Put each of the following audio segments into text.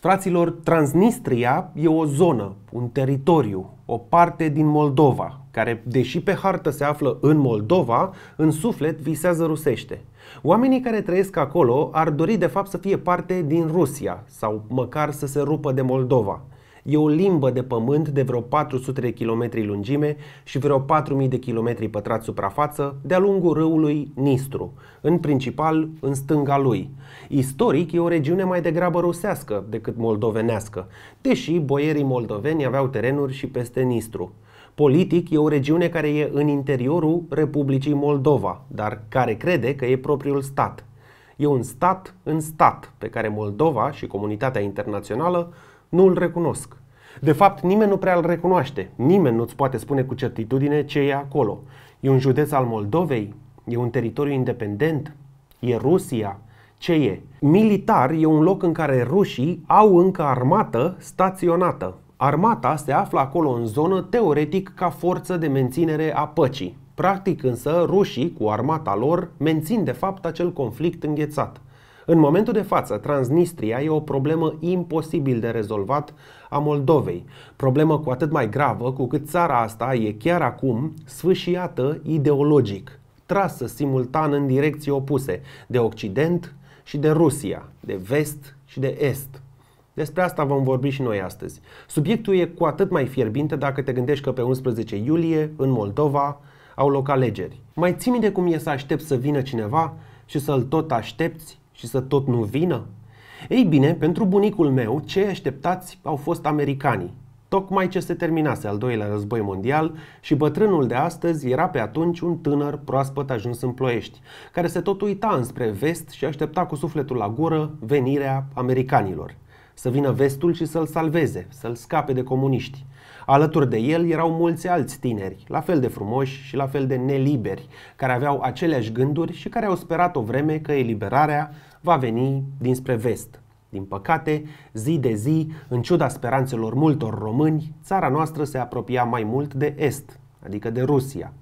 Fraților, Transnistria e o zonă, un teritoriu, o parte din Moldova, care, deși pe hartă se află în Moldova, în suflet visează rusește. Oamenii care trăiesc acolo ar dori de fapt să fie parte din Rusia sau măcar să se rupă de Moldova. E o limbă de pământ de vreo 400 de km lungime și vreo 4000 de km pătrat suprafață de-a lungul râului Nistru, în principal în stânga lui. Istoric e o regiune mai degrabă rusească decât moldovenească, deși boierii moldoveni aveau terenuri și peste Nistru. Politic e o regiune care e în interiorul Republicii Moldova, dar care crede că e propriul stat. E un stat în stat pe care Moldova și comunitatea internațională nu îl recunosc. De fapt, nimeni nu prea îl recunoaște. Nimeni nu-ți poate spune cu certitudine ce e acolo. E un județ al Moldovei? E un teritoriu independent? E Rusia? Ce e? Militar e un loc în care rușii au încă armată staționată. Armata se află acolo în zonă teoretic ca forță de menținere a păcii. Practic însă, rușii, cu armata lor, mențin de fapt acel conflict înghețat. În momentul de față, Transnistria e o problemă imposibil de rezolvat a Moldovei. Problemă cu atât mai gravă cu cât țara asta e chiar acum sfâșiată ideologic, trasă simultan în direcții opuse, de Occident și de Rusia, de vest și de est. Despre asta vom vorbi și noi astăzi. Subiectul e cu atât mai fierbinte dacă te gândești că pe 11 iulie, în Moldova, au loc alegeri. Mai ții de cum e să aștepți să vină cineva și să-l tot aștepți și să tot nu vină? Ei bine, pentru bunicul meu, cei așteptați au fost americanii. Tocmai ce se terminase al doilea război mondial și bătrânul de astăzi era pe atunci un tânăr proaspăt ajuns în ploiești, care se tot uita înspre vest și aștepta cu sufletul la gură venirea americanilor. Să vină vestul și să-l salveze, să-l scape de comuniști. Alături de el erau mulți alți tineri, la fel de frumoși și la fel de neliberi, care aveau aceleași gânduri și care au sperat o vreme că eliberarea va veni dinspre vest. Din păcate, zi de zi, în ciuda speranțelor multor români, țara noastră se apropia mai mult de est, adică de Rusia.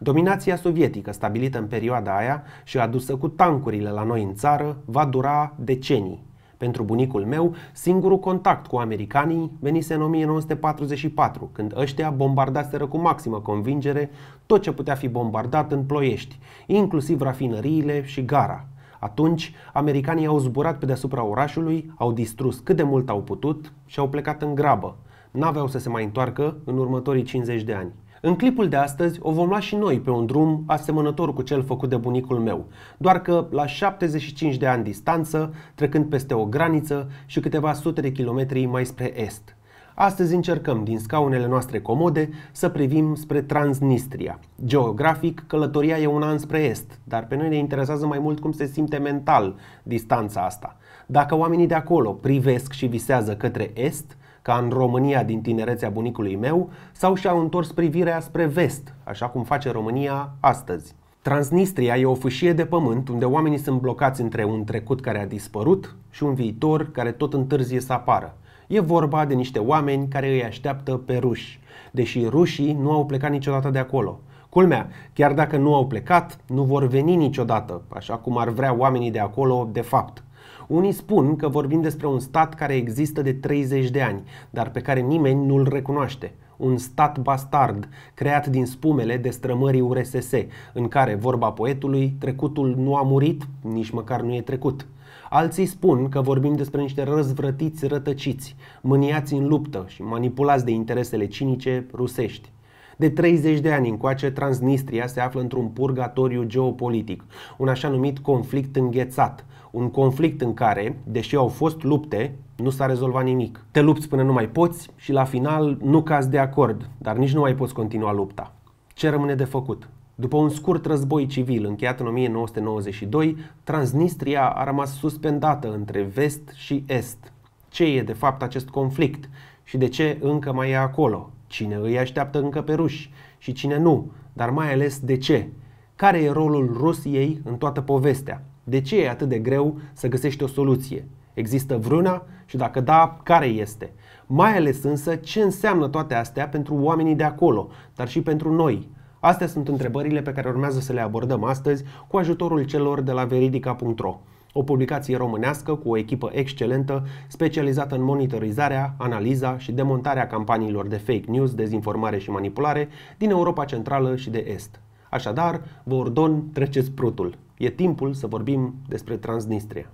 Dominația sovietică stabilită în perioada aia și adusă cu tancurile la noi în țară va dura decenii. Pentru bunicul meu, singurul contact cu americanii venise în 1944, când ăștia bombardaseră cu maximă convingere tot ce putea fi bombardat în ploiești, inclusiv rafinăriile și gara. Atunci, americanii au zburat pe deasupra orașului, au distrus cât de mult au putut și au plecat în grabă. N-aveau să se mai întoarcă în următorii 50 de ani. În clipul de astăzi o vom lua și noi pe un drum asemănător cu cel făcut de bunicul meu, doar că la 75 de ani distanță, trecând peste o graniță și câteva sute de kilometri mai spre est. Astăzi încercăm din scaunele noastre comode să privim spre Transnistria. Geografic, călătoria e una înspre est, dar pe noi ne interesează mai mult cum se simte mental distanța asta. Dacă oamenii de acolo privesc și visează către est, ca în România din tinerețea bunicului meu, sau și-au întors privirea spre vest, așa cum face România astăzi. Transnistria e o fâșie de pământ unde oamenii sunt blocați între un trecut care a dispărut și un viitor care tot întârzie să apară. E vorba de niște oameni care îi așteaptă pe ruși, deși rușii nu au plecat niciodată de acolo. Culmea, chiar dacă nu au plecat, nu vor veni niciodată, așa cum ar vrea oamenii de acolo de fapt. Unii spun că vorbim despre un stat care există de 30 de ani, dar pe care nimeni nu-l recunoaște. Un stat bastard, creat din spumele destrămării URSS, în care, vorba poetului, trecutul nu a murit, nici măcar nu e trecut. Alții spun că vorbim despre niște răzvrătiți rătăciți, mâniați în luptă și manipulați de interesele cinice rusești. De 30 de ani încoace, Transnistria se află într-un purgatoriu geopolitic, un așa numit conflict înghețat, un conflict în care, deși au fost lupte, nu s-a rezolvat nimic. Te lupți până nu mai poți și la final nu cazi de acord, dar nici nu mai poți continua lupta. Ce rămâne de făcut? După un scurt război civil încheiat în 1992, Transnistria a rămas suspendată între vest și est. Ce e de fapt acest conflict? Și de ce încă mai e acolo? Cine îi așteaptă încă pe ruși? Și cine nu? Dar mai ales de ce? Care e rolul Rusiei în toată povestea? De ce e atât de greu să găsești o soluție? Există vreuna? Și dacă da, care este? Mai ales însă ce înseamnă toate astea pentru oamenii de acolo, dar și pentru noi, Astea sunt întrebările pe care urmează să le abordăm astăzi cu ajutorul celor de la veridica.ro, o publicație românească cu o echipă excelentă specializată în monitorizarea, analiza și demontarea campaniilor de fake news, dezinformare și manipulare din Europa Centrală și de Est. Așadar, vă ordon, treceți prutul. E timpul să vorbim despre Transnistria.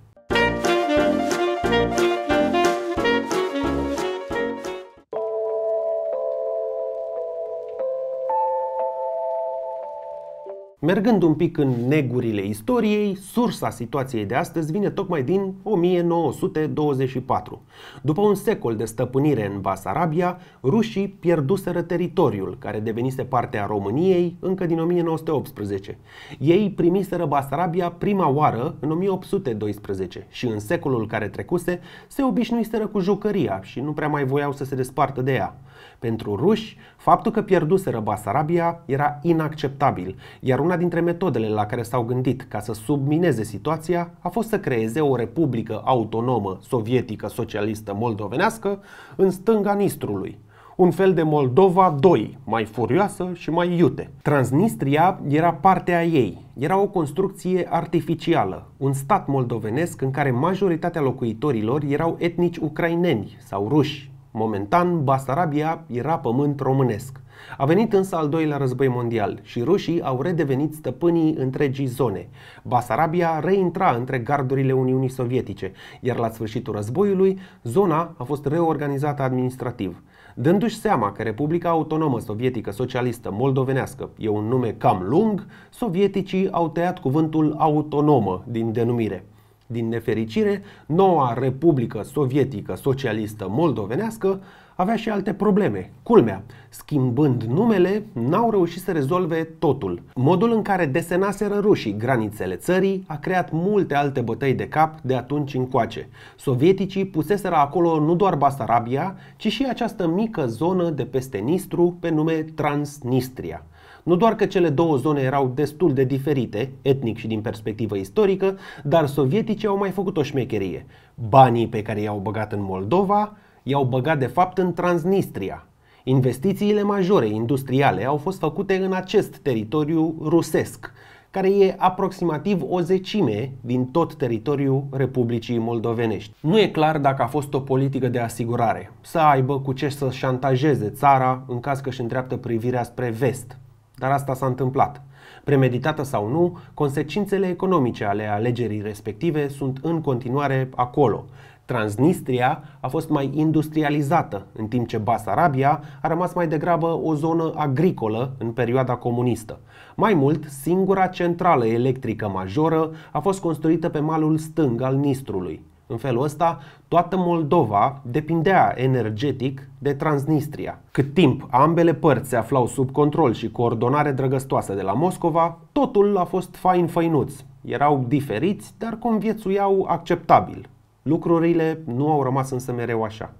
Mergând un pic în negurile istoriei, sursa situației de astăzi vine tocmai din 1924. După un secol de stăpânire în Basarabia, rușii pierduseră teritoriul, care devenise parte a României încă din 1918. Ei primiseră Basarabia prima oară în 1812 și în secolul care trecuse se obișnuiseră cu jucăria și nu prea mai voiau să se despartă de ea. Pentru ruși, faptul că pierduseră Basarabia era inacceptabil, iar una dintre metodele la care s-au gândit ca să submineze situația a fost să creeze o republică autonomă sovietică socialistă moldovenească în stânga Nistrului, un fel de Moldova 2, mai furioasă și mai iute. Transnistria era partea ei, era o construcție artificială, un stat moldovenesc în care majoritatea locuitorilor erau etnici ucraineni sau ruși, Momentan, Basarabia era pământ românesc. A venit însă al doilea război mondial și rușii au redevenit stăpânii întregii zone. Basarabia reintra între gardurile Uniunii Sovietice, iar la sfârșitul războiului, zona a fost reorganizată administrativ. Dându-și seama că Republica Autonomă Sovietică Socialistă Moldovenească e un nume cam lung, sovieticii au tăiat cuvântul autonomă din denumire. Din nefericire, noua Republică Sovietică Socialistă Moldovenească avea și alte probleme. Culmea, schimbând numele, n-au reușit să rezolve totul. Modul în care desenaseră rușii granițele țării a creat multe alte bătăi de cap de atunci încoace. Sovieticii puseseră acolo nu doar Basarabia, ci și această mică zonă de peste Nistru pe nume Transnistria. Nu doar că cele două zone erau destul de diferite, etnic și din perspectivă istorică, dar sovieticii au mai făcut o șmecherie. Banii pe care i-au băgat în Moldova i-au băgat de fapt în Transnistria. Investițiile majore industriale au fost făcute în acest teritoriu rusesc, care e aproximativ o zecime din tot teritoriul Republicii Moldovenești. Nu e clar dacă a fost o politică de asigurare, să aibă cu ce să șantajeze țara în caz că își îndreaptă privirea spre vest, dar asta s-a întâmplat. Premeditată sau nu, consecințele economice ale alegerii respective sunt în continuare acolo. Transnistria a fost mai industrializată, în timp ce Basarabia a rămas mai degrabă o zonă agricolă în perioada comunistă. Mai mult, singura centrală electrică majoră a fost construită pe malul stâng al Nistrului. În felul ăsta, toată Moldova depindea energetic de Transnistria. Cât timp ambele părți se aflau sub control și coordonare drăgăstoasă de la Moscova, totul a fost fain făinuț. Erau diferiți, dar conviețuiau acceptabil. Lucrurile nu au rămas însă mereu așa.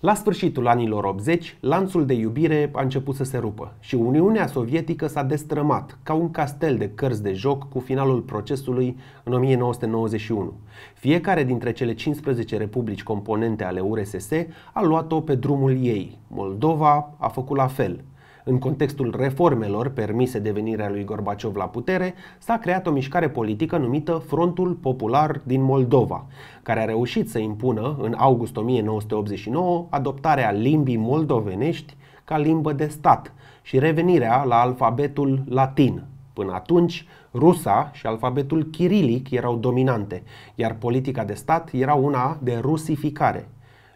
La sfârșitul anilor 80, lanțul de iubire a început să se rupă și Uniunea Sovietică s-a destrămat ca un castel de cărți de joc cu finalul procesului în 1991. Fiecare dintre cele 15 republici componente ale URSS a luat-o pe drumul ei. Moldova a făcut la fel – în contextul reformelor permise venirea lui Gorbaciov la putere, s-a creat o mișcare politică numită Frontul Popular din Moldova, care a reușit să impună, în august 1989, adoptarea limbii moldovenești ca limbă de stat și revenirea la alfabetul latin. Până atunci, rusa și alfabetul chirilic erau dominante, iar politica de stat era una de rusificare.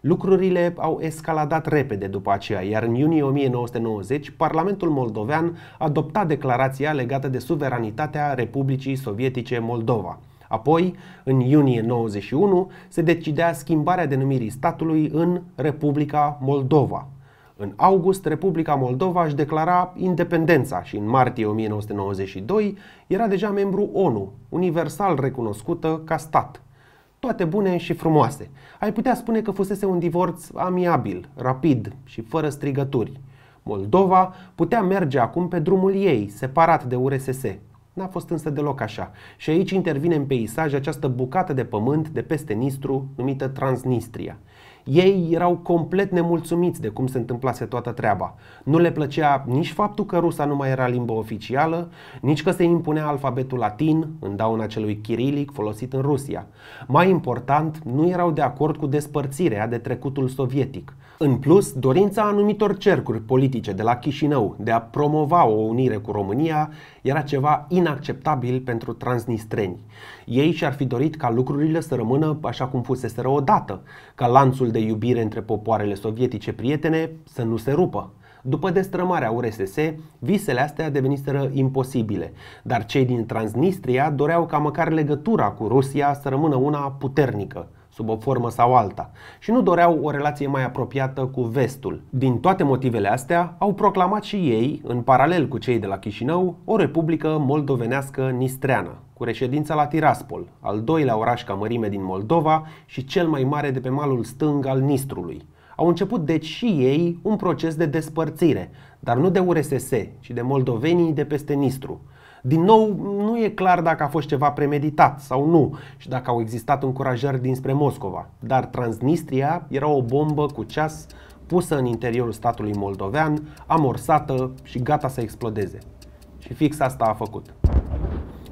Lucrurile au escaladat repede după aceea, iar în iunie 1990, Parlamentul moldovean adopta declarația legată de suveranitatea Republicii Sovietice Moldova. Apoi, în iunie 91, se decidea schimbarea denumirii statului în Republica Moldova. În august, Republica Moldova își declara independența și în martie 1992 era deja membru ONU, universal recunoscută ca stat toate bune și frumoase. Ai putea spune că fusese un divorț amiabil, rapid și fără strigături. Moldova putea merge acum pe drumul ei, separat de URSS. N-a fost însă deloc așa. Și aici intervine în peisaj această bucată de pământ de peste Nistru, numită Transnistria. Ei erau complet nemulțumiți de cum se întâmplase toată treaba. Nu le plăcea nici faptul că rusa nu mai era limba oficială, nici că se impunea alfabetul latin, în dauna celui chirilic folosit în Rusia. Mai important, nu erau de acord cu despărțirea de trecutul sovietic. În plus, dorința anumitor cercuri politice de la Chișinău de a promova o unire cu România era ceva inacceptabil pentru transnistreni. Ei și-ar fi dorit ca lucrurile să rămână așa cum fuseseră odată, ca lanțul de iubire între popoarele sovietice prietene să nu se rupă. După destrămarea URSS, visele astea deveniseră imposibile, dar cei din Transnistria doreau ca măcar legătura cu Rusia să rămână una puternică – sub o formă sau alta, și nu doreau o relație mai apropiată cu vestul. Din toate motivele astea, au proclamat și ei, în paralel cu cei de la Chișinău, o republică moldovenească nistreană, cu reședința la Tiraspol, al doilea oraș ca mărime din Moldova și cel mai mare de pe malul stâng al Nistrului. Au început deci și ei un proces de despărțire, dar nu de URSS, ci de moldovenii de peste Nistru, din nou, nu e clar dacă a fost ceva premeditat sau nu și dacă au existat încurajări dinspre Moscova, dar Transnistria era o bombă cu ceas pusă în interiorul statului moldovean, amorsată și gata să explodeze. Și fix asta a făcut.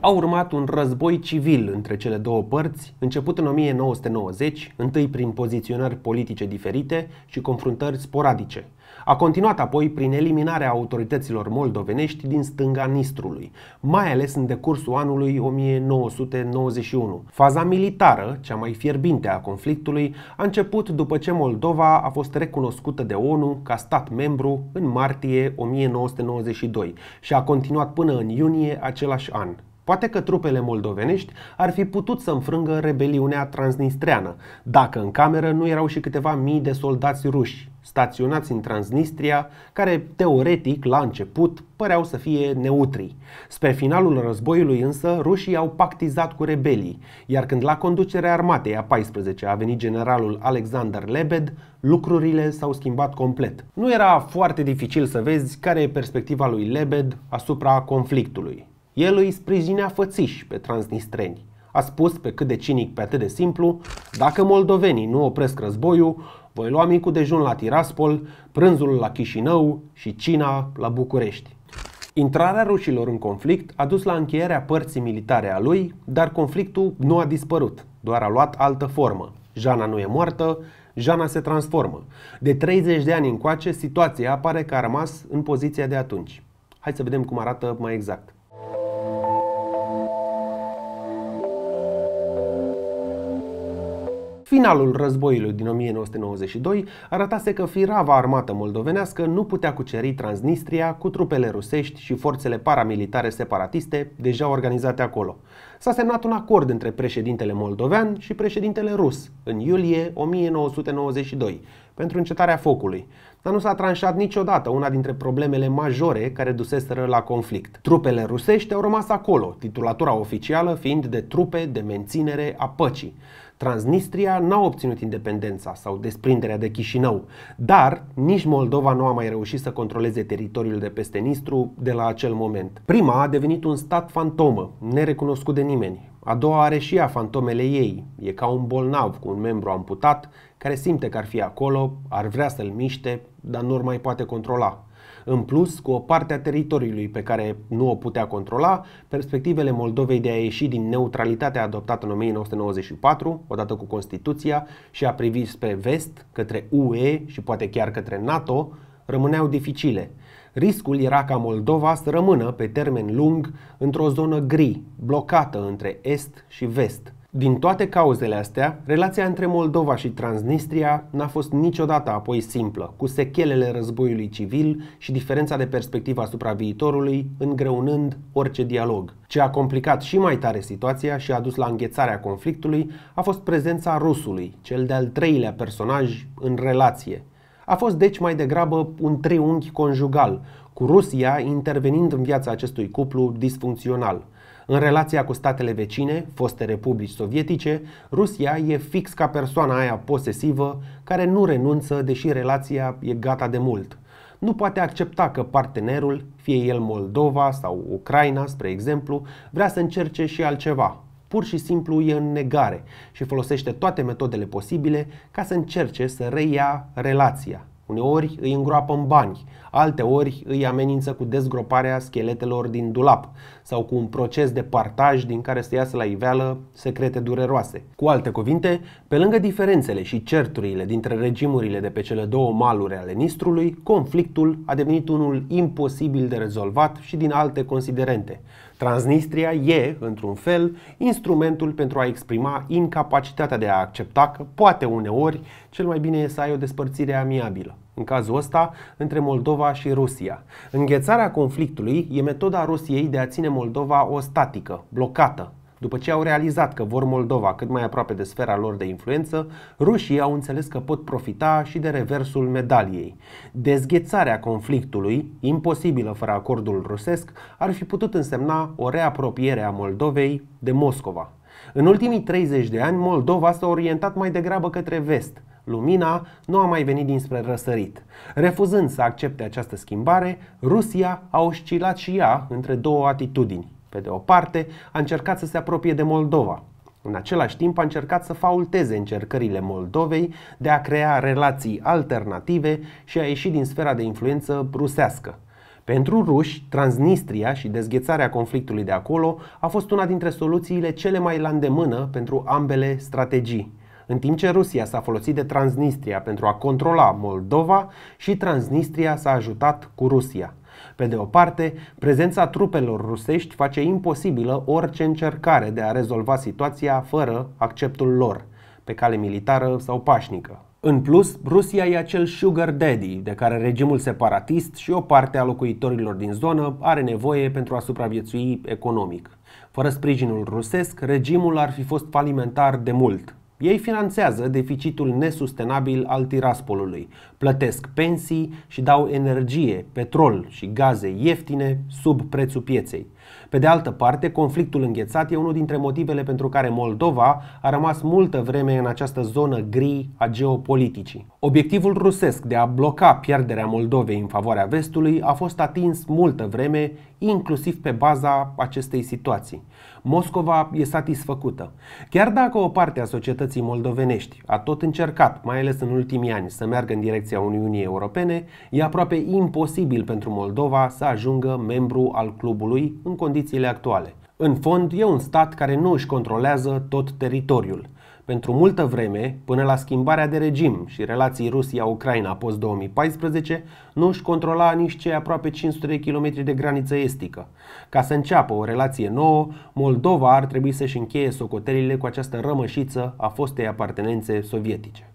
A urmat un război civil între cele două părți, început în 1990, întâi prin poziționări politice diferite și confruntări sporadice. A continuat apoi prin eliminarea autorităților moldovenești din stânga Nistrului, mai ales în decursul anului 1991. Faza militară, cea mai fierbinte a conflictului, a început după ce Moldova a fost recunoscută de ONU ca stat membru în martie 1992 și a continuat până în iunie același an. Poate că trupele moldovenești ar fi putut să înfrângă rebeliunea transnistreană, dacă în cameră nu erau și câteva mii de soldați ruși staționați în Transnistria, care teoretic la început păreau să fie neutri. Spre finalul războiului însă, rușii au pactizat cu rebelii, iar când la conducerea armatei a 14 a venit generalul Alexander Lebed, lucrurile s-au schimbat complet. Nu era foarte dificil să vezi care e perspectiva lui Lebed asupra conflictului. El îi sprijinea fățiși pe transnistreni. A spus pe cât de cinic, pe atât de simplu, dacă moldovenii nu opresc războiul, voi lua micul dejun la Tiraspol, prânzul la Chișinău și cina la București. Intrarea rușilor în conflict a dus la încheierea părții militare a lui, dar conflictul nu a dispărut, doar a luat altă formă. Jana nu e moartă, Jana se transformă. De 30 de ani încoace, situația apare că a rămas în poziția de atunci. Hai să vedem cum arată mai exact. Finalul războiului din 1992 arătase că firava armată moldovenească nu putea cuceri Transnistria cu trupele rusești și forțele paramilitare separatiste deja organizate acolo. S-a semnat un acord între președintele moldovean și președintele rus în iulie 1992 pentru încetarea focului, dar nu s-a tranșat niciodată una dintre problemele majore care duseseră la conflict. Trupele rusești au rămas acolo, titulatura oficială fiind de trupe de menținere a păcii. Transnistria n-a obținut independența sau desprinderea de Chișinău, dar nici Moldova nu a mai reușit să controleze teritoriul de peste Nistru de la acel moment. Prima a devenit un stat fantomă, nerecunoscut de nimeni. A doua are și ea fantomele ei. E ca un bolnav cu un membru amputat care simte că ar fi acolo, ar vrea să-l miște, dar nu mai poate controla. În plus, cu o parte a teritoriului pe care nu o putea controla, perspectivele Moldovei de a ieși din neutralitatea adoptată în 1994, odată cu Constituția, și a privi spre vest, către UE și poate chiar către NATO, rămâneau dificile. Riscul era ca Moldova să rămână pe termen lung într-o zonă gri, blocată între est și vest – din toate cauzele astea, relația între Moldova și Transnistria n-a fost niciodată apoi simplă, cu sechelele războiului civil și diferența de perspectivă asupra viitorului îngreunând orice dialog. Ce a complicat și mai tare situația și a dus la înghețarea conflictului a fost prezența rusului, cel de-al treilea personaj în relație. A fost deci mai degrabă un triunghi conjugal, cu Rusia intervenind în viața acestui cuplu disfuncțional – în relația cu statele vecine, foste republici sovietice, Rusia e fix ca persoana aia posesivă care nu renunță deși relația e gata de mult. Nu poate accepta că partenerul, fie el Moldova sau Ucraina, spre exemplu, vrea să încerce și altceva. Pur și simplu e în negare și folosește toate metodele posibile ca să încerce să reia relația, Uneori îi îngroapă în bani, ori îi amenință cu dezgroparea scheletelor din dulap sau cu un proces de partaj din care să iasă la iveală secrete dureroase. Cu alte cuvinte, pe lângă diferențele și certurile dintre regimurile de pe cele două maluri ale Nistrului, conflictul a devenit unul imposibil de rezolvat și din alte considerente Transnistria e, într-un fel, instrumentul pentru a exprima incapacitatea de a accepta că, poate uneori, cel mai bine e să ai o despărțire amiabilă în cazul ăsta, între Moldova și Rusia. Înghețarea conflictului e metoda Rusiei de a ține Moldova o statică, blocată, după ce au realizat că vor Moldova cât mai aproape de sfera lor de influență, rușii au înțeles că pot profita și de reversul medaliei. Dezghețarea conflictului, imposibilă fără acordul rusesc, ar fi putut însemna o reapropiere a Moldovei de Moscova. În ultimii 30 de ani, Moldova s-a orientat mai degrabă către vest. Lumina nu a mai venit dinspre răsărit. Refuzând să accepte această schimbare, Rusia a oscilat și ea între două atitudini pe de o parte, a încercat să se apropie de Moldova. În același timp a încercat să faulteze încercările Moldovei de a crea relații alternative și a ieși din sfera de influență rusească. Pentru ruși, Transnistria și dezghețarea conflictului de acolo a fost una dintre soluțiile cele mai la îndemână pentru ambele strategii. În timp ce Rusia s-a folosit de Transnistria pentru a controla Moldova și Transnistria s-a ajutat cu Rusia. Pe de o parte, prezența trupelor rusești face imposibilă orice încercare de a rezolva situația fără acceptul lor, pe cale militară sau pașnică. În plus, Rusia e acel sugar daddy de care regimul separatist și o parte a locuitorilor din zonă are nevoie pentru a supraviețui economic. Fără sprijinul rusesc, regimul ar fi fost falimentar de mult. Ei finanțează deficitul nesustenabil al Tiraspolului, plătesc pensii și dau energie, petrol și gaze ieftine sub prețul pieței. Pe de altă parte, conflictul înghețat e unul dintre motivele pentru care Moldova a rămas multă vreme în această zonă gri a geopoliticii. Obiectivul rusesc de a bloca pierderea Moldovei în favoarea vestului a fost atins multă vreme, inclusiv pe baza acestei situații. Moscova e satisfăcută. Chiar dacă o parte a societății moldovenești a tot încercat, mai ales în ultimii ani, să meargă în direcția direcția Uniunii Europene, e aproape imposibil pentru Moldova să ajungă membru al clubului în condițiile actuale. În fond, e un stat care nu își controlează tot teritoriul. Pentru multă vreme, până la schimbarea de regim și relații Rusia-Ucraina post-2014, nu își controla nici cei aproape 500 de kilometri de graniță estică. Ca să înceapă o relație nouă, Moldova ar trebui să-și încheie socotelile cu această rămășiță a fostei apartenențe sovietice.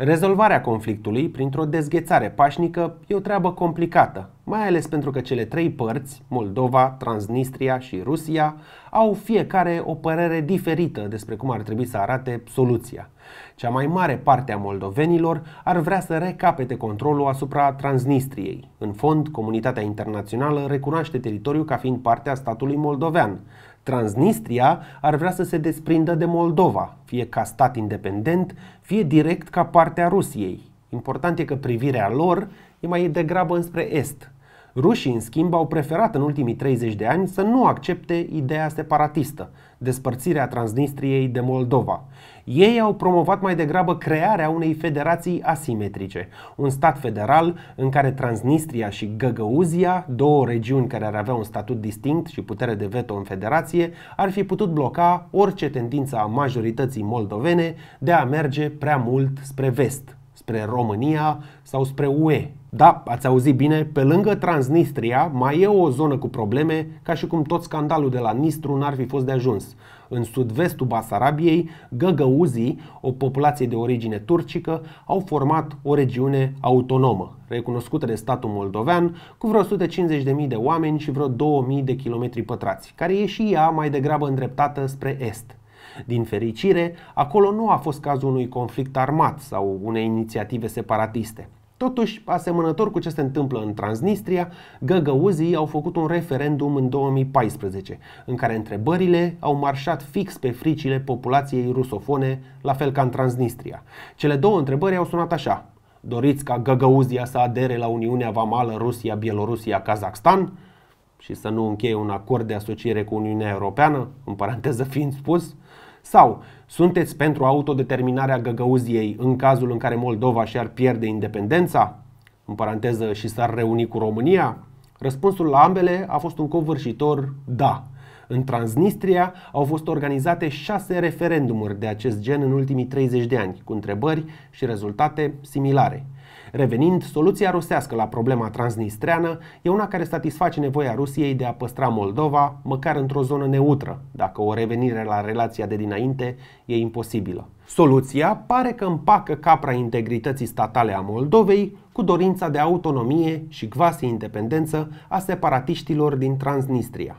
Rezolvarea conflictului printr-o dezghețare pașnică e o treabă complicată, mai ales pentru că cele trei părți, Moldova, Transnistria și Rusia, au fiecare o părere diferită despre cum ar trebui să arate soluția. Cea mai mare parte a moldovenilor ar vrea să recapete controlul asupra Transnistriei. În fond, comunitatea internațională recunoaște teritoriul ca fiind parte a statului moldovean, Transnistria ar vrea să se desprindă de Moldova, fie ca stat independent, fie direct ca parte a Rusiei. Important e că privirea lor e mai degrabă înspre est, Rușii, în schimb, au preferat în ultimii 30 de ani să nu accepte ideea separatistă, despărțirea Transnistriei de Moldova. Ei au promovat mai degrabă crearea unei federații asimetrice, un stat federal în care Transnistria și Găgăuzia, două regiuni care ar avea un statut distinct și putere de veto în federație, ar fi putut bloca orice tendință a majorității moldovene de a merge prea mult spre vest, spre România sau spre UE, da, ați auzit bine, pe lângă Transnistria mai e o zonă cu probleme, ca și cum tot scandalul de la Nistru n-ar fi fost de ajuns. În sud-vestul Basarabiei, găgăuzii, o populație de origine turcică, au format o regiune autonomă, recunoscută de statul moldovean, cu vreo 150.000 de oameni și vreo 2.000 de kilometri pătrați, care e și ea mai degrabă îndreptată spre est. Din fericire, acolo nu a fost cazul unui conflict armat sau unei inițiative separatiste. Totuși, asemănător cu ce se întâmplă în Transnistria, găgăuzii au făcut un referendum în 2014, în care întrebările au marșat fix pe fricile populației rusofone, la fel ca în Transnistria. Cele două întrebări au sunat așa. Doriți ca Găgăuzia să adere la Uniunea Vamală Rusia-Bielorusia-Kazakhstan și să nu încheie un acord de asociere cu Uniunea Europeană, în paranteză fiind spus? Sau sunteți pentru autodeterminarea Găgăuziei în cazul în care Moldova și-ar pierde independența? În paranteză și s-ar reuni cu România? Răspunsul la ambele a fost un covârșitor da. În Transnistria au fost organizate șase referendumuri de acest gen în ultimii 30 de ani, cu întrebări și rezultate similare – Revenind, soluția rusească la problema transnistreană e una care satisface nevoia Rusiei de a păstra Moldova, măcar într-o zonă neutră, dacă o revenire la relația de dinainte e imposibilă. Soluția pare că împacă capra integrității statale a Moldovei cu dorința de autonomie și quasi independență a separatiștilor din Transnistria.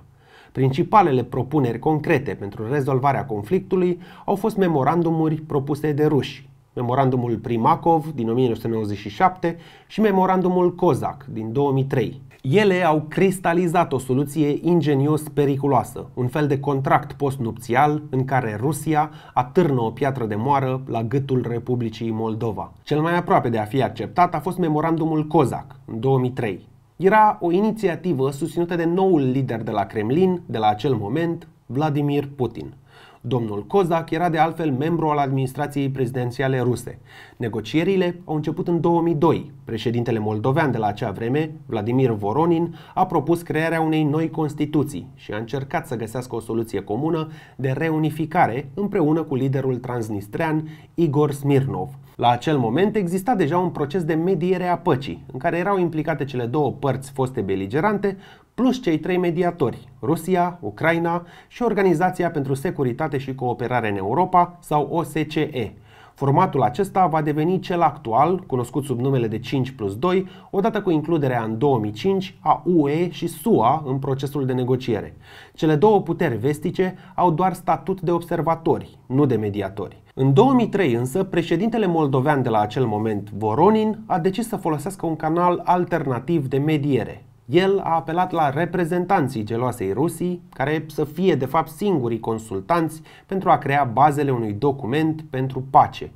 Principalele propuneri concrete pentru rezolvarea conflictului au fost memorandumuri propuse de ruși, memorandumul Primakov din 1997 și memorandumul Kozak din 2003. Ele au cristalizat o soluție ingenios periculoasă, un fel de contract postnupțial în care Rusia atârnă o piatră de moară la gâtul Republicii Moldova. Cel mai aproape de a fi acceptat a fost memorandumul Kozak în 2003. Era o inițiativă susținută de noul lider de la Kremlin de la acel moment, Vladimir Putin. Domnul Kozak era de altfel membru al administrației prezidențiale ruse. Negocierile au început în 2002. Președintele moldovean de la acea vreme, Vladimir Voronin, a propus crearea unei noi constituții și a încercat să găsească o soluție comună de reunificare împreună cu liderul transnistrean Igor Smirnov – la acel moment exista deja un proces de mediere a păcii, în care erau implicate cele două părți foste beligerante, plus cei trei mediatori, Rusia, Ucraina și Organizația pentru Securitate și Cooperare în Europa, sau OSCE. Formatul acesta va deveni cel actual, cunoscut sub numele de 5 plus 2, odată cu includerea în 2005 a UE și SUA în procesul de negociere. Cele două puteri vestice au doar statut de observatori, nu de mediatori. În 2003 însă, președintele moldovean de la acel moment, Voronin, a decis să folosească un canal alternativ de mediere. El a apelat la reprezentanții geloasei Rusii, care să fie de fapt singurii consultanți pentru a crea bazele unui document pentru pace.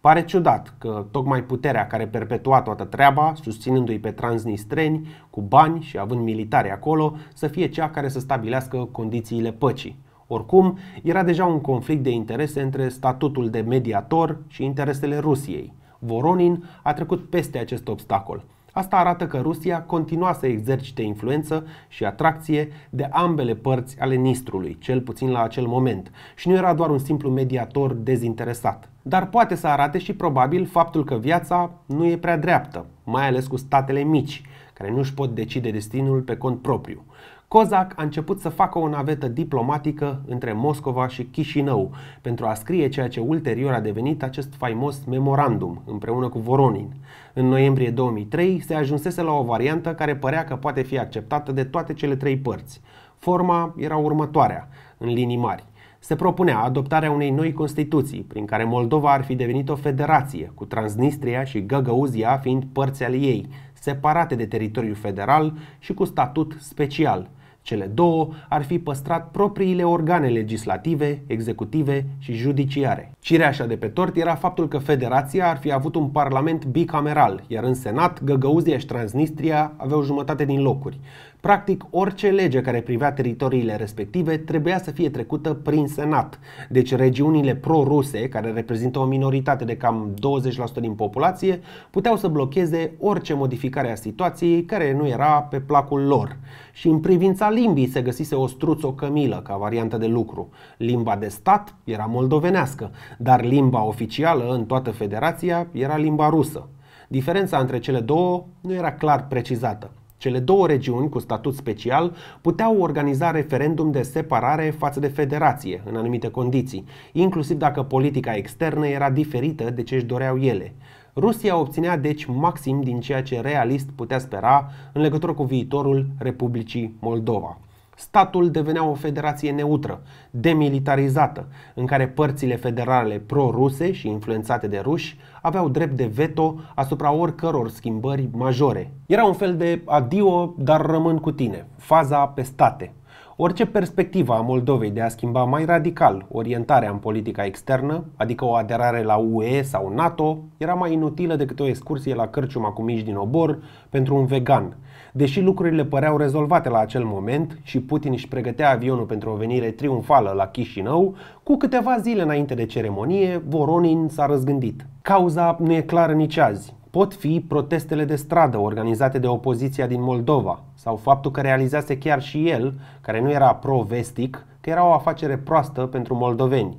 Pare ciudat că tocmai puterea care perpetua toată treaba, susținându-i pe transnistreni cu bani și având militari acolo, să fie cea care să stabilească condițiile păcii. Oricum, era deja un conflict de interese între statutul de mediator și interesele Rusiei. Voronin a trecut peste acest obstacol. Asta arată că Rusia continua să exercite influență și atracție de ambele părți ale Nistrului, cel puțin la acel moment, și nu era doar un simplu mediator dezinteresat. Dar poate să arate și probabil faptul că viața nu e prea dreaptă, mai ales cu statele mici, care nu își pot decide destinul pe cont propriu. Kozak a început să facă o navetă diplomatică între Moscova și Chișinău pentru a scrie ceea ce ulterior a devenit acest faimos memorandum împreună cu Voronin. În noiembrie 2003 se ajunsese la o variantă care părea că poate fi acceptată de toate cele trei părți. Forma era următoarea, în linii mari. Se propunea adoptarea unei noi constituții, prin care Moldova ar fi devenit o federație, cu Transnistria și Găgăuzia fiind părți ale ei, separate de teritoriul federal și cu statut special – cele două ar fi păstrat propriile organe legislative, executive și judiciare. Cireașa de pe tort era faptul că federația ar fi avut un parlament bicameral, iar în senat Găgăuzia și Transnistria aveau jumătate din locuri. Practic, orice lege care privea teritoriile respective trebuia să fie trecută prin Senat. Deci regiunile pro-ruse, care reprezintă o minoritate de cam 20% din populație, puteau să blocheze orice modificare a situației care nu era pe placul lor. Și în privința limbii se găsise o struțo cămilă ca variantă de lucru. Limba de stat era moldovenească, dar limba oficială în toată federația era limba rusă. Diferența între cele două nu era clar precizată. Cele două regiuni cu statut special puteau organiza referendum de separare față de federație, în anumite condiții, inclusiv dacă politica externă era diferită de ce își doreau ele. Rusia obținea deci maxim din ceea ce realist putea spera în legătură cu viitorul Republicii Moldova statul devenea o federație neutră, demilitarizată, în care părțile federale pro-ruse și influențate de ruși aveau drept de veto asupra oricăror schimbări majore. Era un fel de adio, dar rămân cu tine, faza pe state. Orice perspectivă a Moldovei de a schimba mai radical orientarea în politica externă, adică o aderare la UE sau NATO, era mai inutilă decât o excursie la cărciuma cu mici din obor pentru un vegan – Deși lucrurile păreau rezolvate la acel moment și Putin își pregătea avionul pentru o venire triumfală la Chișinău, cu câteva zile înainte de ceremonie, Voronin s-a răzgândit. Cauza nu e clară nici azi. Pot fi protestele de stradă organizate de opoziția din Moldova sau faptul că realizase chiar și el, care nu era pro-vestic, că era o afacere proastă pentru moldoveni.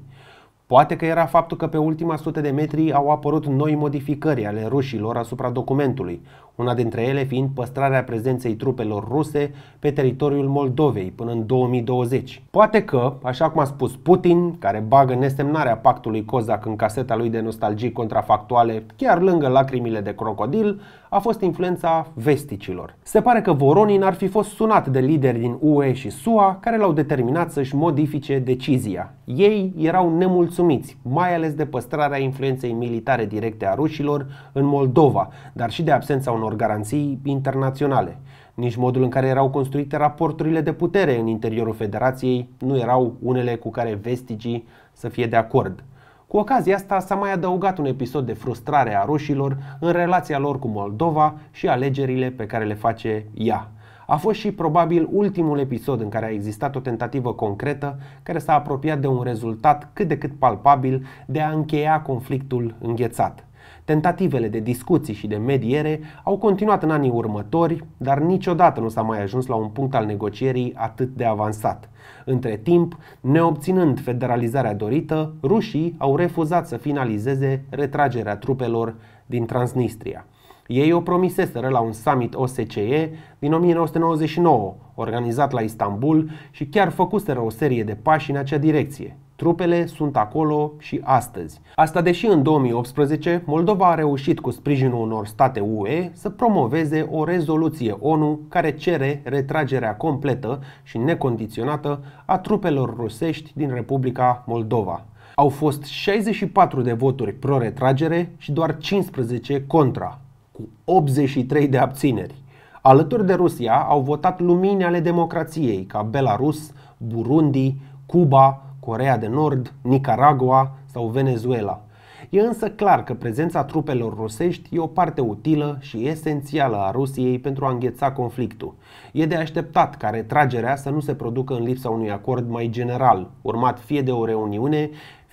Poate că era faptul că pe ultima sute de metri au apărut noi modificări ale rușilor asupra documentului, una dintre ele fiind păstrarea prezenței trupelor ruse pe teritoriul Moldovei până în 2020. Poate că, așa cum a spus Putin, care bagă nesemnarea pactului Cozac în caseta lui de nostalgii contrafactuale chiar lângă lacrimile de crocodil, a fost influența vesticilor. Se pare că Voronin ar fi fost sunat de lideri din UE și SUA care l-au determinat să-și modifice decizia. Ei erau nemulțumiți, mai ales de păstrarea influenței militare directe a rușilor în Moldova, dar și de absența unor garanții internaționale. Nici modul în care erau construite raporturile de putere în interiorul federației nu erau unele cu care vesticii să fie de acord. Cu ocazia asta s-a mai adăugat un episod de frustrare a rușilor în relația lor cu Moldova și alegerile pe care le face ea. A fost și probabil ultimul episod în care a existat o tentativă concretă care s-a apropiat de un rezultat cât de cât palpabil de a încheia conflictul înghețat. Tentativele de discuții și de mediere au continuat în anii următori, dar niciodată nu s-a mai ajuns la un punct al negocierii atât de avansat. Între timp, neobținând federalizarea dorită, rușii au refuzat să finalizeze retragerea trupelor din Transnistria. Ei o promiseseră la un summit OSCE din 1999, organizat la Istanbul, și chiar făcuseră o serie de pași în acea direcție. Trupele sunt acolo și astăzi. Asta deși în 2018 Moldova a reușit cu sprijinul unor state UE să promoveze o rezoluție ONU care cere retragerea completă și necondiționată a trupelor rusești din Republica Moldova. Au fost 64 de voturi pro-retragere și doar 15 contra, cu 83 de abțineri. Alături de Rusia au votat lumini ale democrației ca Belarus, Burundi, Cuba, Corea de Nord, Nicaragua sau Venezuela. E însă clar că prezența trupelor rusești e o parte utilă și esențială a Rusiei pentru a îngheța conflictul. E de așteptat ca retragerea să nu se producă în lipsa unui acord mai general, urmat fie de o reuniune,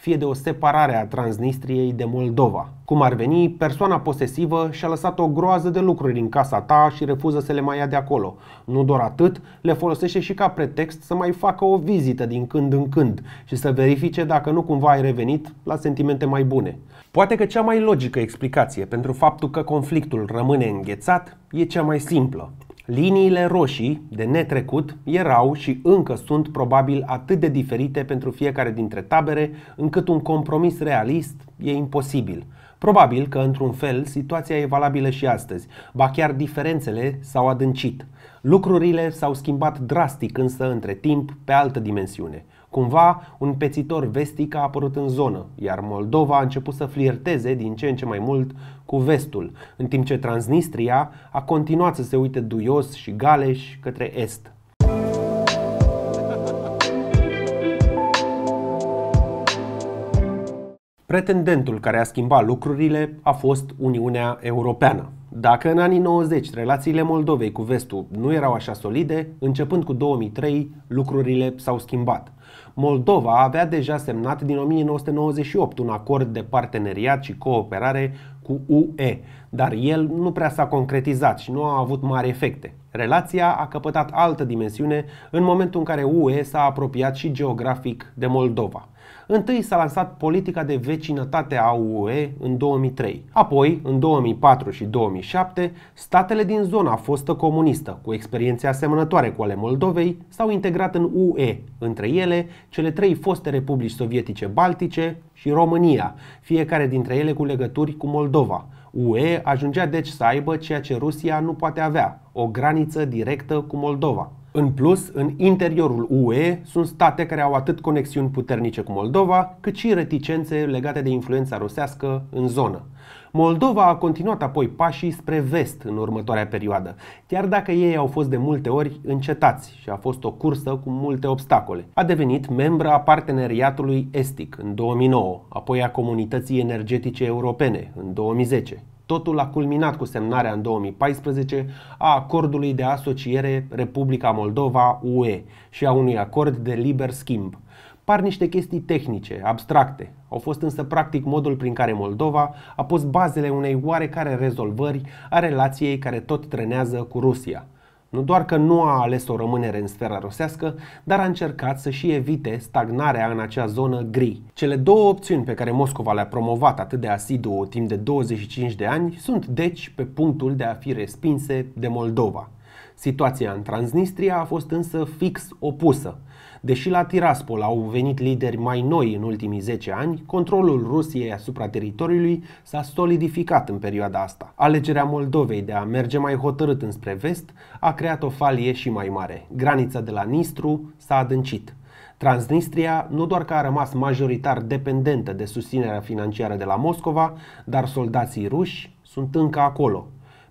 fie de o separare a Transnistriei de Moldova. Cum ar veni, persoana posesivă și-a lăsat o groază de lucruri în casa ta și refuză să le mai ia de acolo. Nu doar atât, le folosește și ca pretext să mai facă o vizită din când în când și să verifice dacă nu cumva ai revenit la sentimente mai bune. Poate că cea mai logică explicație pentru faptul că conflictul rămâne înghețat e cea mai simplă. Liniile roșii de netrecut erau și încă sunt probabil atât de diferite pentru fiecare dintre tabere, încât un compromis realist e imposibil. Probabil că, într-un fel, situația e valabilă și astăzi, ba chiar diferențele s-au adâncit. Lucrurile s-au schimbat drastic însă între timp pe altă dimensiune – Cumva, un pețitor vestic a apărut în zonă, iar Moldova a început să flirteze din ce în ce mai mult cu vestul, în timp ce Transnistria a continuat să se uite duios și galeș către est. Pretendentul care a schimbat lucrurile a fost Uniunea Europeană. Dacă în anii 90 relațiile Moldovei cu vestul nu erau așa solide, începând cu 2003 lucrurile s-au schimbat. Moldova avea deja semnat din 1998 un acord de parteneriat și cooperare cu UE, dar el nu prea s-a concretizat și nu a avut mari efecte. Relația a căpătat altă dimensiune în momentul în care UE s-a apropiat și geografic de Moldova. Întâi s-a lansat politica de vecinătate a UE în 2003. Apoi, în 2004 și 2007, statele din zona fostă comunistă, cu experiențe asemănătoare cu ale Moldovei, s-au integrat în UE, între ele cele trei foste republici sovietice baltice și România, fiecare dintre ele cu legături cu Moldova. UE ajungea deci să aibă ceea ce Rusia nu poate avea, o graniță directă cu Moldova. În plus, în interiorul UE sunt state care au atât conexiuni puternice cu Moldova, cât și reticențe legate de influența rusească în zonă. Moldova a continuat apoi pașii spre vest în următoarea perioadă, chiar dacă ei au fost de multe ori încetați și a fost o cursă cu multe obstacole. A devenit membra a parteneriatului estic în 2009, apoi a comunității energetice europene în 2010. Totul a culminat cu semnarea în 2014 a acordului de asociere Republica Moldova-UE și a unui acord de liber schimb. Par niște chestii tehnice, abstracte, au fost însă practic modul prin care Moldova a pus bazele unei oarecare rezolvări a relației care tot trenează cu Rusia – nu doar că nu a ales o rămânere în sfera rusească, dar a încercat să și evite stagnarea în acea zonă gri. Cele două opțiuni pe care Moscova le-a promovat atât de asidu timp de 25 de ani sunt deci pe punctul de a fi respinse de Moldova. Situația în Transnistria a fost însă fix opusă. Deși la Tiraspol au venit lideri mai noi în ultimii 10 ani, controlul Rusiei asupra teritoriului s-a solidificat în perioada asta. Alegerea Moldovei de a merge mai hotărât înspre vest a creat o falie și mai mare. Granița de la Nistru s-a adâncit. Transnistria nu doar că a rămas majoritar dependentă de susținerea financiară de la Moscova, dar soldații ruși sunt încă acolo,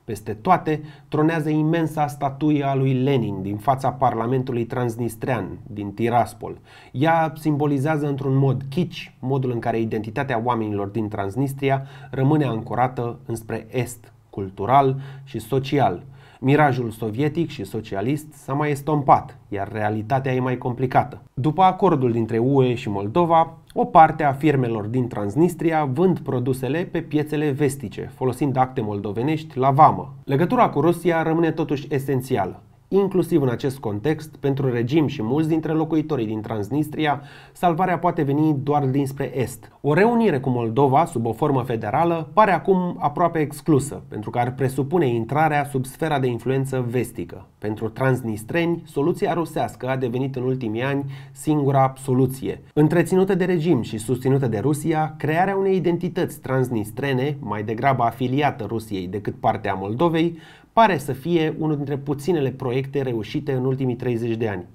peste toate tronează imensa statuie a lui Lenin din fața Parlamentului Transnistrean din Tiraspol. Ea simbolizează într-un mod chici modul în care identitatea oamenilor din Transnistria rămâne ancorată înspre est, cultural și social. Mirajul sovietic și socialist s-a mai estompat, iar realitatea e mai complicată. După acordul dintre UE și Moldova, o parte a firmelor din Transnistria vând produsele pe piețele vestice, folosind acte moldovenești la vamă. Legătura cu Rusia rămâne totuși esențială. Inclusiv în acest context, pentru regim și mulți dintre locuitorii din Transnistria, salvarea poate veni doar dinspre est. O reunire cu Moldova, sub o formă federală, pare acum aproape exclusă, pentru că ar presupune intrarea sub sfera de influență vestică. Pentru transnistreni, soluția rusească a devenit în ultimii ani singura soluție. Întreținută de regim și susținută de Rusia, crearea unei identități transnistrene, mai degrabă afiliată Rusiei decât partea Moldovei, pare să fie unul dintre puținele proiecte reușite în ultimii 30 de ani.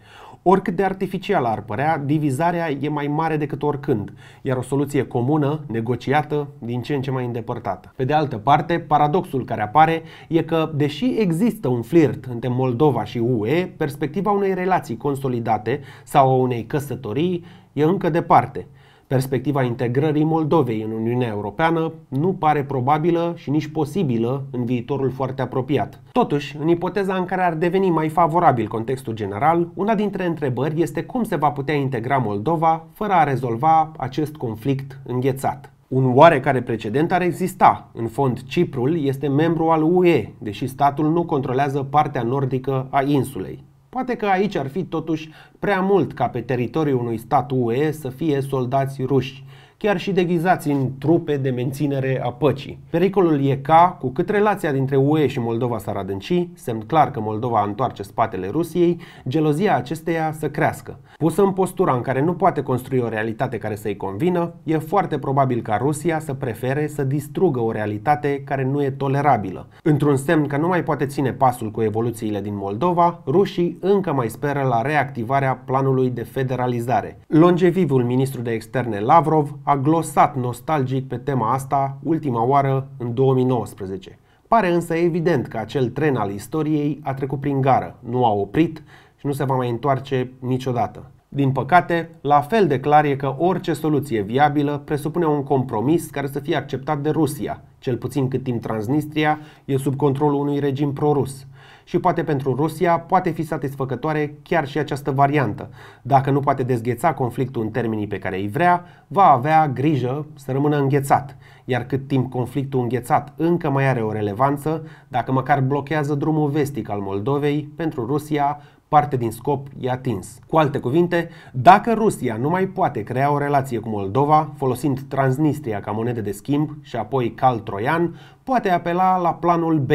Oricât de artificial ar părea, divizarea e mai mare decât oricând, iar o soluție comună, negociată, din ce în ce mai îndepărtată. Pe de altă parte, paradoxul care apare e că, deși există un flirt între Moldova și UE, perspectiva unei relații consolidate sau a unei căsătorii e încă departe – Perspectiva integrării Moldovei în Uniunea Europeană nu pare probabilă și nici posibilă în viitorul foarte apropiat. Totuși, în ipoteza în care ar deveni mai favorabil contextul general, una dintre întrebări este cum se va putea integra Moldova fără a rezolva acest conflict înghețat. Un oarecare precedent ar exista. În fond, Ciprul este membru al UE, deși statul nu controlează partea nordică a insulei. Poate că aici ar fi totuși prea mult ca pe teritoriul unui stat UE să fie soldați ruși, chiar și deghizați în trupe de menținere a păcii. Pericolul e ca, cu cât relația dintre UE și Moldova s-ar adânci, semn clar că Moldova întoarce spatele Rusiei, gelozia acesteia să crească. Pusă în postura în care nu poate construi o realitate care să-i convină, e foarte probabil ca Rusia să prefere să distrugă o realitate care nu e tolerabilă. Într-un semn că nu mai poate ține pasul cu evoluțiile din Moldova, rușii încă mai speră la reactivarea planului de federalizare. Longevivul ministru de externe Lavrov a glosat nostalgic pe tema asta ultima oară în 2019. Pare însă evident că acel tren al istoriei a trecut prin gară, nu a oprit și nu se va mai întoarce niciodată. Din păcate, la fel de clar e că orice soluție viabilă presupune un compromis care să fie acceptat de Rusia, cel puțin cât timp Transnistria e sub controlul unui regim prorus și poate pentru Rusia poate fi satisfăcătoare chiar și această variantă. Dacă nu poate dezgheța conflictul în termenii pe care îi vrea, va avea grijă să rămână înghețat. Iar cât timp conflictul înghețat încă mai are o relevanță, dacă măcar blochează drumul vestic al Moldovei, pentru Rusia parte din scop e atins. Cu alte cuvinte, dacă Rusia nu mai poate crea o relație cu Moldova, folosind Transnistria ca monedă de schimb și apoi cal troian, poate apela la planul B.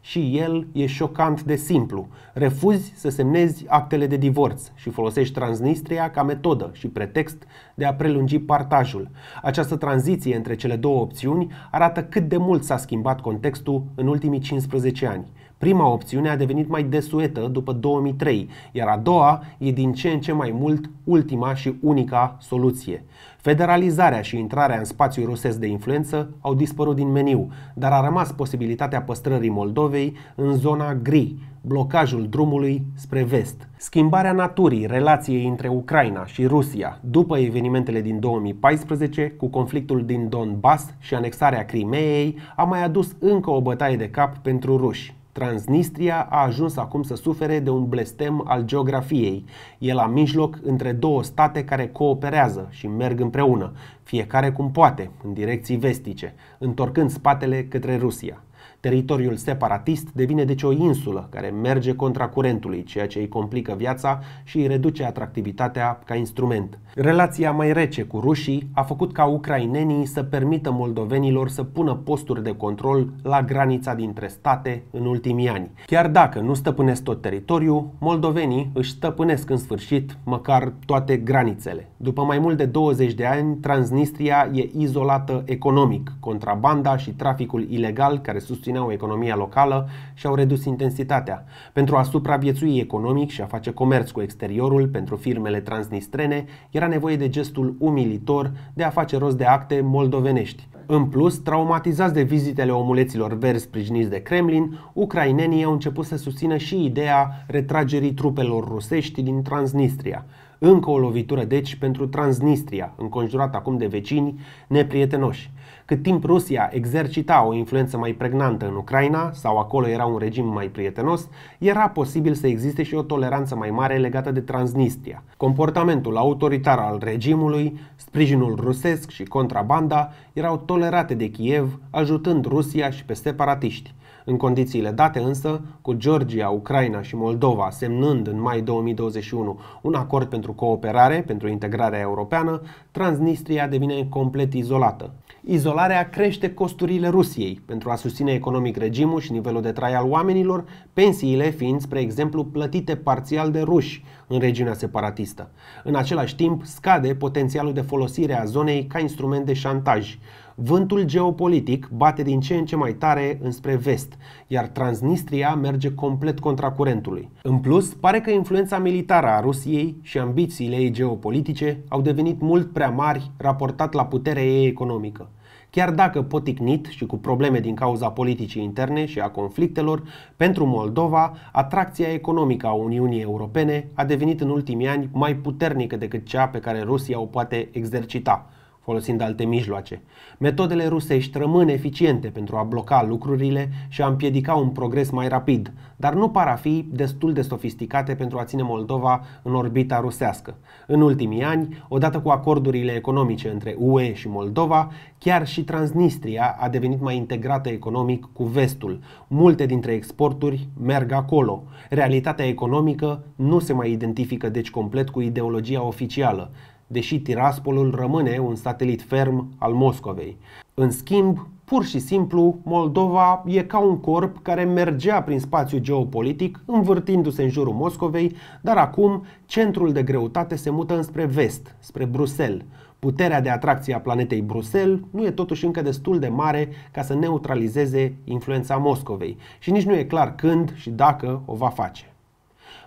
Și el e șocant de simplu. Refuzi să semnezi actele de divorț și folosești Transnistria ca metodă și pretext de a prelungi partajul. Această tranziție între cele două opțiuni arată cât de mult s-a schimbat contextul în ultimii 15 ani. Prima opțiune a devenit mai desuetă după 2003, iar a doua e din ce în ce mai mult ultima și unica soluție. Federalizarea și intrarea în spațiul rusesc de influență au dispărut din meniu, dar a rămas posibilitatea păstrării Moldovei în zona gri, blocajul drumului spre vest. Schimbarea naturii relației între Ucraina și Rusia după evenimentele din 2014 cu conflictul din Donbass și anexarea Crimeei a mai adus încă o bătaie de cap pentru ruși. Transnistria a ajuns acum să sufere de un blestem al geografiei. E la mijloc între două state care cooperează și merg împreună, fiecare cum poate, în direcții vestice, întorcând spatele către Rusia. Teritoriul separatist devine deci o insulă care merge contra curentului, ceea ce îi complică viața și îi reduce atractivitatea ca instrument. Relația mai rece cu rușii a făcut ca ucrainenii să permită moldovenilor să pună posturi de control la granița dintre state în ultimii ani. Chiar dacă nu stăpânesc tot teritoriul, moldovenii își stăpânesc în sfârșit măcar toate granițele. După mai mult de 20 de ani, Transnistria e izolată economic. Contrabanda și traficul ilegal care susține susțineau economia locală și au redus intensitatea. Pentru a supraviețui economic și a face comerț cu exteriorul pentru firmele transnistrene, era nevoie de gestul umilitor de a face rost de acte moldovenești. În plus, traumatizați de vizitele omuleților verzi sprijiniți de Kremlin, ucrainenii au început să susțină și ideea retragerii trupelor rusești din Transnistria. Încă o lovitură, deci, pentru Transnistria, înconjurat acum de vecini neprietenoși. Cât timp Rusia exercita o influență mai pregnantă în Ucraina sau acolo era un regim mai prietenos, era posibil să existe și o toleranță mai mare legată de Transnistria. Comportamentul autoritar al regimului, sprijinul rusesc și contrabanda erau tolerate de Kiev, ajutând Rusia și pe separatiști. În condițiile date însă, cu Georgia, Ucraina și Moldova semnând în mai 2021 un acord pentru cooperare pentru integrarea europeană, Transnistria devine complet izolată. Izolarea crește costurile Rusiei pentru a susține economic regimul și nivelul de trai al oamenilor, pensiile fiind, spre exemplu, plătite parțial de ruși în regiunea separatistă. În același timp, scade potențialul de folosire a zonei ca instrument de șantaj, Vântul geopolitic bate din ce în ce mai tare înspre vest, iar Transnistria merge complet contra curentului. În plus, pare că influența militară a Rusiei și ambițiile ei geopolitice au devenit mult prea mari raportat la puterea ei economică. Chiar dacă poticnit și cu probleme din cauza politicii interne și a conflictelor, pentru Moldova, atracția economică a Uniunii Europene a devenit în ultimii ani mai puternică decât cea pe care Rusia o poate exercita folosind alte mijloace. Metodele rusești rămân eficiente pentru a bloca lucrurile și a împiedica un progres mai rapid, dar nu par a fi destul de sofisticate pentru a ține Moldova în orbita rusească. În ultimii ani, odată cu acordurile economice între UE și Moldova, chiar și Transnistria a devenit mai integrată economic cu vestul. Multe dintre exporturi merg acolo. Realitatea economică nu se mai identifică deci complet cu ideologia oficială deși Tiraspolul rămâne un satelit ferm al Moscovei. În schimb, pur și simplu, Moldova e ca un corp care mergea prin spațiu geopolitic, învârtindu-se în jurul Moscovei, dar acum centrul de greutate se mută înspre vest, spre Bruxelles. Puterea de atracție a planetei Bruxelles nu e totuși încă destul de mare ca să neutralizeze influența Moscovei și nici nu e clar când și dacă o va face.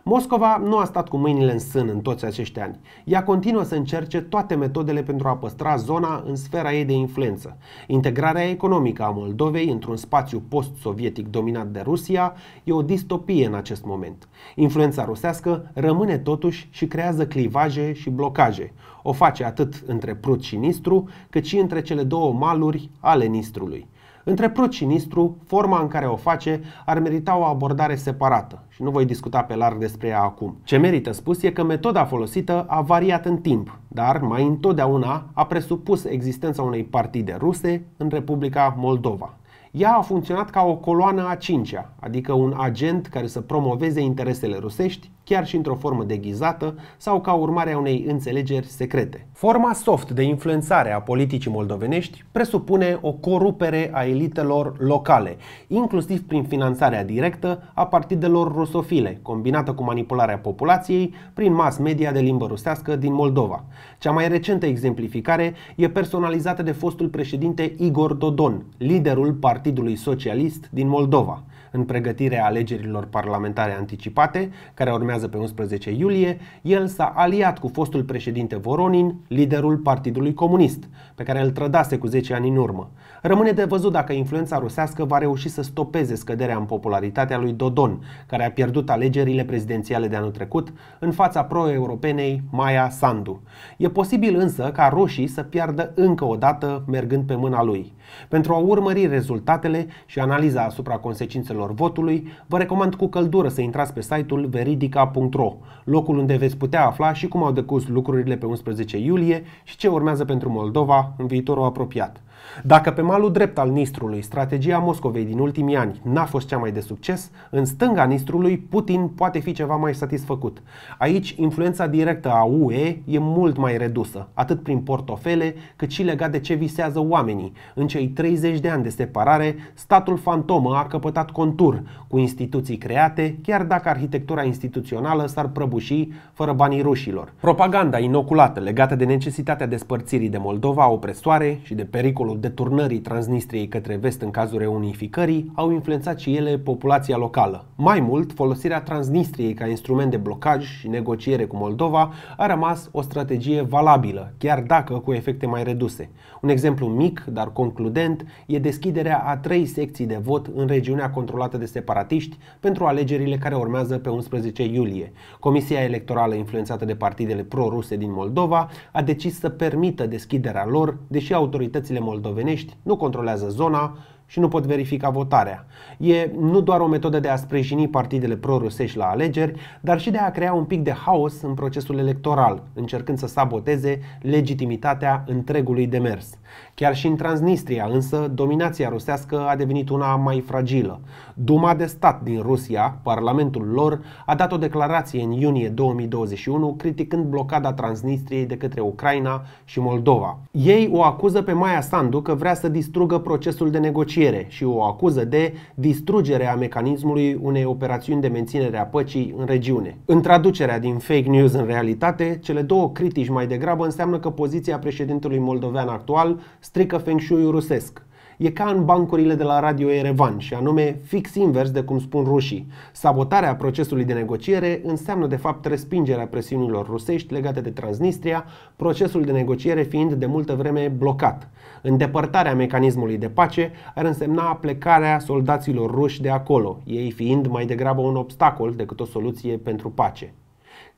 Moscova nu a stat cu mâinile în sân în toți acești ani. Ea continuă să încerce toate metodele pentru a păstra zona în sfera ei de influență. Integrarea economică a Moldovei într-un spațiu post-sovietic dominat de Rusia e o distopie în acest moment. Influența rusească rămâne totuși și creează clivaje și blocaje. O face atât între Prut și Nistru, cât și între cele două maluri ale Nistrului. Între Prut și Nistru, forma în care o face ar merita o abordare separată și nu voi discuta pe larg despre ea acum. Ce merită spus e că metoda folosită a variat în timp, dar mai întotdeauna a presupus existența unei partide ruse în Republica Moldova. Ea a funcționat ca o coloană a cincea, adică un agent care să promoveze interesele rusești chiar și într-o formă deghizată sau ca urmare a unei înțelegeri secrete. Forma soft de influențare a politicii moldovenești presupune o corupere a elitelor locale, inclusiv prin finanțarea directă a partidelor rusofile, combinată cu manipularea populației prin mass media de limbă rusească din Moldova. Cea mai recentă exemplificare e personalizată de fostul președinte Igor Dodon, liderul Partidului Socialist din Moldova în pregătirea alegerilor parlamentare anticipate, care urmează pe 11 iulie, el s-a aliat cu fostul președinte Voronin, liderul Partidului Comunist, pe care îl trădase cu 10 ani în urmă. Rămâne de văzut dacă influența rusească va reuși să stopeze scăderea în popularitatea lui Dodon, care a pierdut alegerile prezidențiale de anul trecut în fața pro-europenei Maya Sandu. E posibil însă ca roșii să piardă încă o dată mergând pe mâna lui. Pentru a urmări rezultatele și analiza asupra consecințelor votului, vă recomand cu căldură să intrați pe site-ul veridica.ro, locul unde veți putea afla și cum au decurs lucrurile pe 11 iulie și ce urmează pentru Moldova în viitorul apropiat. Dacă pe malul drept al Nistrului strategia Moscovei din ultimii ani n-a fost cea mai de succes, în stânga Nistrului Putin poate fi ceva mai satisfăcut. Aici influența directă a UE e mult mai redusă, atât prin portofele, cât și legat de ce visează oamenii. În cei 30 de ani de separare, statul fantomă a căpătat contur, cu instituții create, chiar dacă arhitectura instituțională s-ar prăbuși fără banii rușilor. Propaganda inoculată legată de necesitatea despărțirii de Moldova opresoare și de pericolul deturnării Transnistriei către vest în cazul reunificării au influențat și ele populația locală. Mai mult, folosirea Transnistriei ca instrument de blocaj și negociere cu Moldova a rămas o strategie valabilă, chiar dacă cu efecte mai reduse. Un exemplu mic, dar concludent, e deschiderea a trei secții de vot în regiunea controlată de separatiști pentru alegerile care urmează pe 11 iulie. Comisia Electorală influențată de partidele pro-ruse din Moldova a decis să permită deschiderea lor, deși autoritățile moldovenești nu controlează zona și nu pot verifica votarea. E nu doar o metodă de a sprijini partidele prorusești la alegeri, dar și de a crea un pic de haos în procesul electoral, încercând să saboteze legitimitatea întregului demers. Chiar și în Transnistria, însă, dominația rusească a devenit una mai fragilă. Duma de stat din Rusia, parlamentul lor, a dat o declarație în iunie 2021 criticând blocada Transnistriei de către Ucraina și Moldova. Ei o acuză pe Maia Sandu că vrea să distrugă procesul de negociere negociere și o acuză de distrugere a mecanismului unei operațiuni de menținere a păcii în regiune. În traducerea din fake news în realitate, cele două critici mai degrabă înseamnă că poziția președintelui moldovean actual strică feng shui rusesc. E ca în bancurile de la Radio Erevan și anume fix invers de cum spun rușii. Sabotarea procesului de negociere înseamnă de fapt respingerea presiunilor rusești legate de Transnistria, procesul de negociere fiind de multă vreme blocat. Îndepărtarea mecanismului de pace ar însemna plecarea soldaților ruși de acolo, ei fiind mai degrabă un obstacol decât o soluție pentru pace.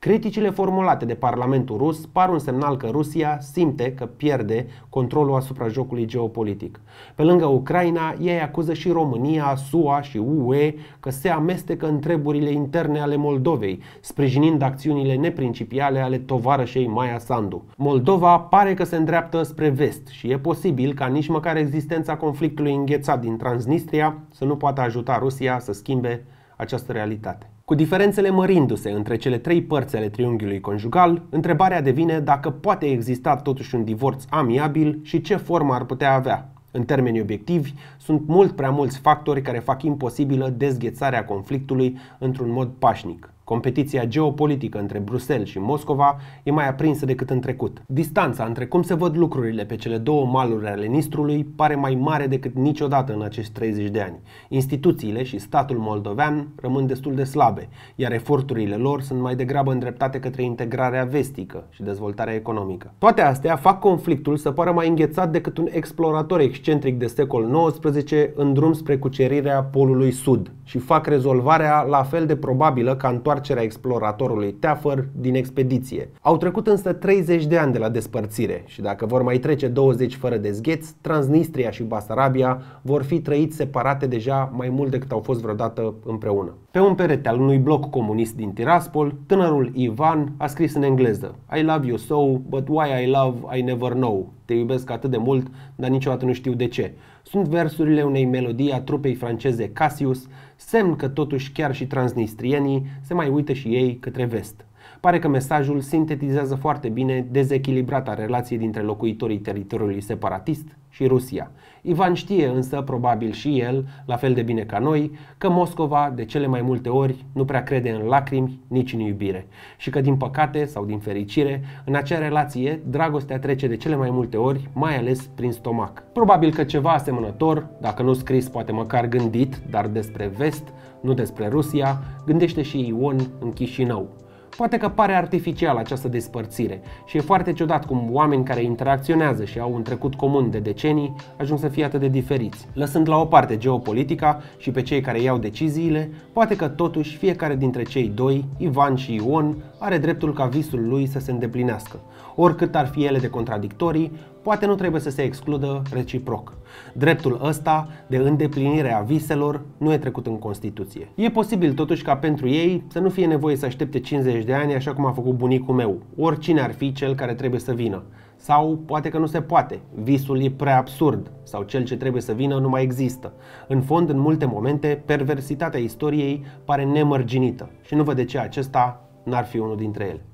Criticile formulate de Parlamentul rus par un semnal că Rusia simte că pierde controlul asupra jocului geopolitic. Pe lângă Ucraina, ei acuză și România, SUA și UE că se amestecă în treburile interne ale Moldovei, sprijinind acțiunile neprincipiale ale tovarășei Maia Sandu. Moldova pare că se îndreaptă spre vest și e posibil ca nici măcar existența conflictului înghețat din Transnistria să nu poată ajuta Rusia să schimbe această realitate. Cu diferențele mărindu-se între cele trei părți ale triunghiului conjugal, întrebarea devine dacă poate exista totuși un divorț amiabil și ce formă ar putea avea. În termeni obiectivi, sunt mult prea mulți factori care fac imposibilă dezghețarea conflictului într-un mod pașnic. Competiția geopolitică între Bruxelles și Moscova e mai aprinsă decât în trecut. Distanța între cum se văd lucrurile pe cele două maluri ale Nistrului pare mai mare decât niciodată în acești 30 de ani. Instituțiile și statul moldovean rămân destul de slabe, iar eforturile lor sunt mai degrabă îndreptate către integrarea vestică și dezvoltarea economică. Toate astea fac conflictul să pară mai înghețat decât un explorator excentric de secol XIX în drum spre cucerirea polului sud, și fac rezolvarea la fel de probabilă ca întoarcerea exploratorului Teafăr din expediție. Au trecut însă 30 de ani de la despărțire și dacă vor mai trece 20 fără de Transnistria și Basarabia vor fi trăit separate deja mai mult decât au fost vreodată împreună. Pe un perete al unui bloc comunist din Tiraspol, tânărul Ivan a scris în engleză I love you so, but why I love I never know. Te iubesc atât de mult, dar niciodată nu știu de ce. Sunt versurile unei melodii a trupei franceze Cassius, semn că totuși chiar și transnistrienii se mai uită și ei către vest. Pare că mesajul sintetizează foarte bine dezechilibrata relație dintre locuitorii teritoriului separatist și Rusia. Ivan știe însă, probabil și el, la fel de bine ca noi, că Moscova de cele mai multe ori nu prea crede în lacrimi nici în iubire și că din păcate sau din fericire, în acea relație, dragostea trece de cele mai multe ori, mai ales prin stomac. Probabil că ceva asemănător, dacă nu scris poate măcar gândit, dar despre vest, nu despre Rusia, gândește și Ion în Chișinău. Poate că pare artificial această despărțire și e foarte ciudat cum oameni care interacționează și au un trecut comun de decenii ajung să fie atât de diferiți. Lăsând la o parte geopolitica și pe cei care iau deciziile, poate că totuși fiecare dintre cei doi, Ivan și Ion, are dreptul ca visul lui să se îndeplinească oricât ar fi ele de contradictorii, poate nu trebuie să se excludă reciproc. Dreptul ăsta de îndeplinire a viselor nu e trecut în Constituție. E posibil totuși ca pentru ei să nu fie nevoie să aștepte 50 de ani așa cum a făcut bunicul meu, oricine ar fi cel care trebuie să vină. Sau poate că nu se poate, visul e prea absurd sau cel ce trebuie să vină nu mai există. În fond, în multe momente, perversitatea istoriei pare nemărginită și nu văd de ce acesta n-ar fi unul dintre ele.